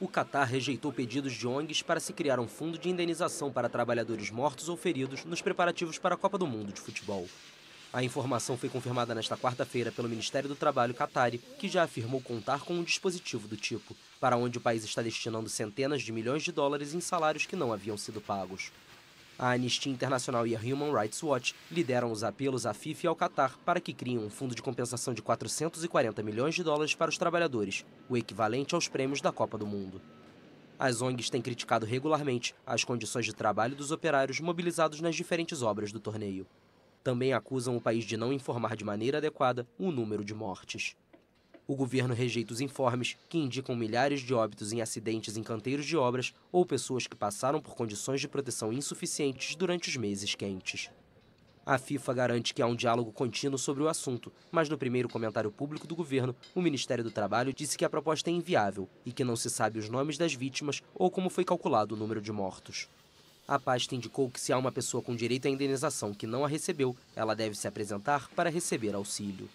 O Catar rejeitou pedidos de ONGs para se criar um fundo de indenização para trabalhadores mortos ou feridos nos preparativos para a Copa do Mundo de Futebol. A informação foi confirmada nesta quarta-feira pelo Ministério do Trabalho Qatari, que já afirmou contar com um dispositivo do tipo, para onde o país está destinando centenas de milhões de dólares em salários que não haviam sido pagos. A Anistia Internacional e a Human Rights Watch lideram os apelos à FIFA e ao Qatar para que criem um fundo de compensação de 440 milhões de dólares para os trabalhadores, o equivalente aos prêmios da Copa do Mundo. As ONGs têm criticado regularmente as condições de trabalho dos operários mobilizados nas diferentes obras do torneio. Também acusam o país de não informar de maneira adequada o número de mortes. O governo rejeita os informes que indicam milhares de óbitos em acidentes em canteiros de obras ou pessoas que passaram por condições de proteção insuficientes durante os meses quentes. A FIFA garante que há um diálogo contínuo sobre o assunto, mas no primeiro comentário público do governo, o Ministério do Trabalho disse que a proposta é inviável e que não se sabe os nomes das vítimas ou como foi calculado o número de mortos. A pasta indicou que se há uma pessoa com direito à indenização que não a recebeu, ela deve se apresentar para receber auxílio.